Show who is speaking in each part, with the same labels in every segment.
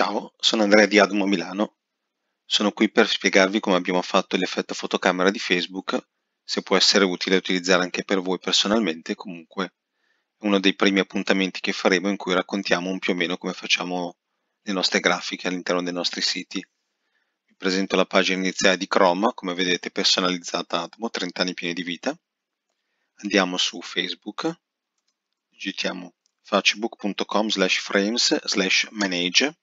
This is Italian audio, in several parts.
Speaker 1: Ciao, sono Andrea di Admo Milano. Sono qui per spiegarvi come abbiamo fatto l'effetto fotocamera di Facebook, se può essere utile utilizzare anche per voi personalmente, comunque è uno dei primi appuntamenti che faremo in cui raccontiamo un più o meno come facciamo le nostre grafiche all'interno dei nostri siti. Vi presento la pagina iniziale di Chrome, come vedete personalizzata Admo, 30 anni pieni di vita. Andiamo su Facebook, digitiamo facebook.com slash frames slash manage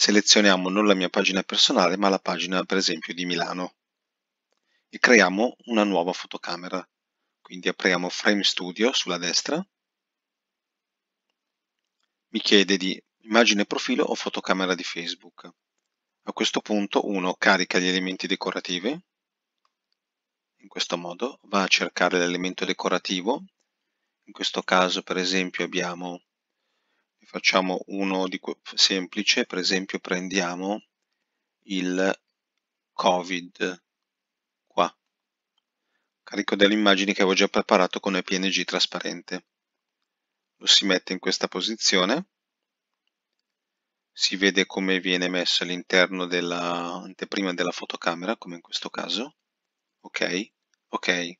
Speaker 1: selezioniamo non la mia pagina personale ma la pagina per esempio di Milano e creiamo una nuova fotocamera. Quindi apriamo Frame Studio sulla destra, mi chiede di immagine profilo o fotocamera di Facebook. A questo punto uno carica gli elementi decorativi, in questo modo va a cercare l'elemento decorativo, in questo caso per esempio abbiamo facciamo uno di semplice, per esempio prendiamo il covid qua, carico delle immagini che avevo già preparato con PNG trasparente. Lo si mette in questa posizione, si vede come viene messo all'interno dell'anteprima della fotocamera, come in questo caso, ok, ok.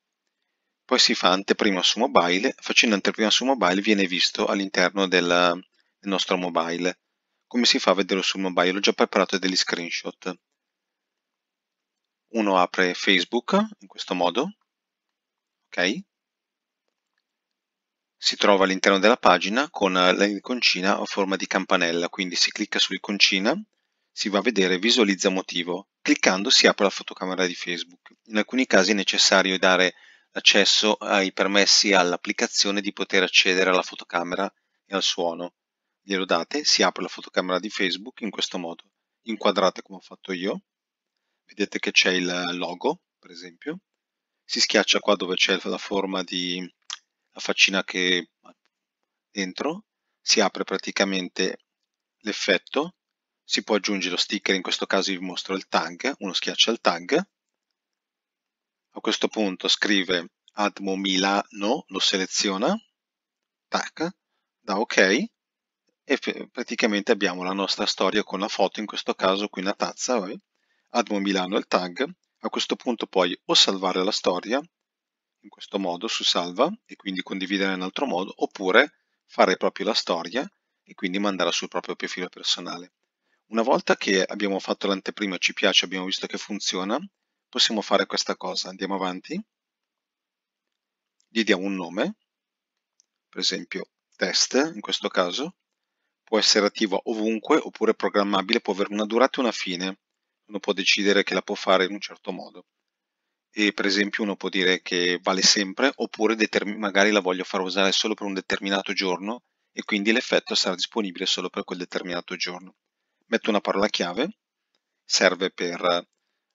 Speaker 1: Poi si fa anteprima su mobile, facendo anteprima su mobile viene visto all'interno della il nostro mobile. Come si fa a vederlo sul mobile? Ho già preparato degli screenshot. Uno apre Facebook in questo modo, ok? Si trova all'interno della pagina con l'iconcina a forma di campanella, quindi si clicca sull'iconcina, si va a vedere visualizza motivo. Cliccando si apre la fotocamera di Facebook. In alcuni casi è necessario dare accesso ai permessi all'applicazione di poter accedere alla fotocamera e al suono glielo date, si apre la fotocamera di Facebook in questo modo. Inquadrate come ho fatto io, vedete che c'è il logo, per esempio, si schiaccia qua dove c'è la forma di la faccina che dentro, si apre praticamente l'effetto, si può aggiungere lo sticker, in questo caso vi mostro il tag, uno schiaccia il tag, a questo punto scrive Admo Milano, lo seleziona, tac, da ok, e praticamente abbiamo la nostra storia con la foto, in questo caso qui una tazza, eh, Admo Milano è il tag, a questo punto puoi o salvare la storia, in questo modo su salva e quindi condividere in altro modo, oppure fare proprio la storia e quindi mandarla sul proprio profilo personale. Una volta che abbiamo fatto l'anteprima, ci piace, abbiamo visto che funziona, possiamo fare questa cosa. Andiamo avanti, gli diamo un nome, per esempio test in questo caso, Può essere attiva ovunque oppure programmabile, può avere una durata e una fine. Uno può decidere che la può fare in un certo modo. E per esempio uno può dire che vale sempre oppure magari la voglio far usare solo per un determinato giorno e quindi l'effetto sarà disponibile solo per quel determinato giorno. Metto una parola chiave, serve per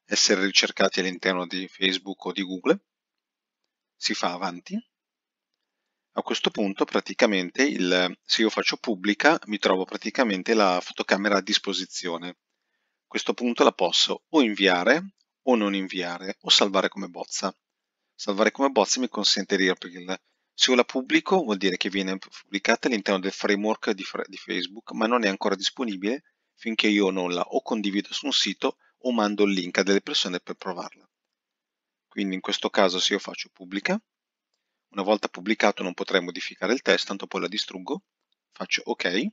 Speaker 1: essere ricercati all'interno di Facebook o di Google, si fa avanti a questo punto praticamente il, se io faccio pubblica mi trovo praticamente la fotocamera a disposizione. A questo punto la posso o inviare o non inviare o salvare come bozza. Salvare come bozza mi consente di aprirla. Se io la pubblico vuol dire che viene pubblicata all'interno del framework di, di Facebook ma non è ancora disponibile finché io non la o condivido su un sito o mando il link a delle persone per provarla. Quindi in questo caso se io faccio pubblica una volta pubblicato non potrei modificare il test, tanto poi la distruggo. Faccio ok,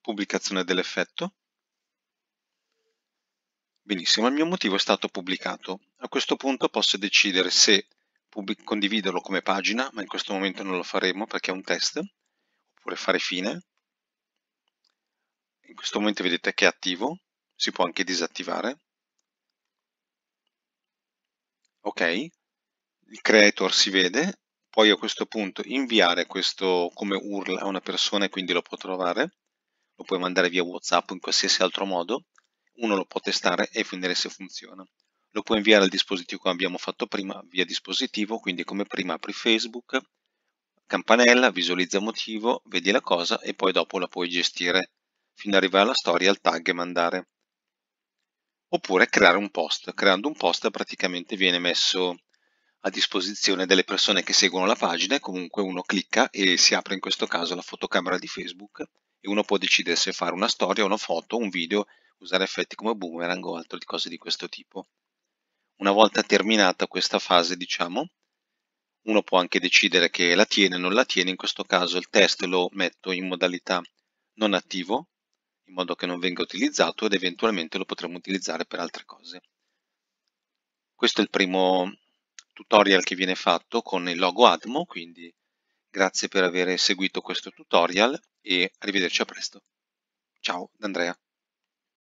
Speaker 1: pubblicazione dell'effetto. Benissimo, il mio motivo è stato pubblicato. A questo punto posso decidere se condividerlo come pagina, ma in questo momento non lo faremo perché è un test, oppure fare fine. In questo momento vedete che è attivo, si può anche disattivare. Ok, il creator si vede, poi a questo punto inviare questo come URL a una persona e quindi lo può trovare, lo puoi mandare via WhatsApp o in qualsiasi altro modo, uno lo può testare e vedere se funziona. Lo puoi inviare al dispositivo come abbiamo fatto prima, via dispositivo, quindi come prima apri Facebook, campanella, visualizza motivo, vedi la cosa e poi dopo la puoi gestire fino ad arrivare alla storia, al tag e mandare. Oppure creare un post. Creando un post praticamente viene messo a disposizione delle persone che seguono la pagina e comunque uno clicca e si apre in questo caso la fotocamera di Facebook e uno può decidere se fare una storia, una foto, un video, usare effetti come boomerang o altre cose di questo tipo. Una volta terminata questa fase, diciamo, uno può anche decidere che la tiene o non la tiene, in questo caso il test lo metto in modalità non attivo, in modo che non venga utilizzato ed eventualmente lo potremo utilizzare per altre cose. Questo è il primo tutorial che viene fatto con il logo Admo, quindi grazie per aver seguito questo tutorial e arrivederci a presto. Ciao Andrea.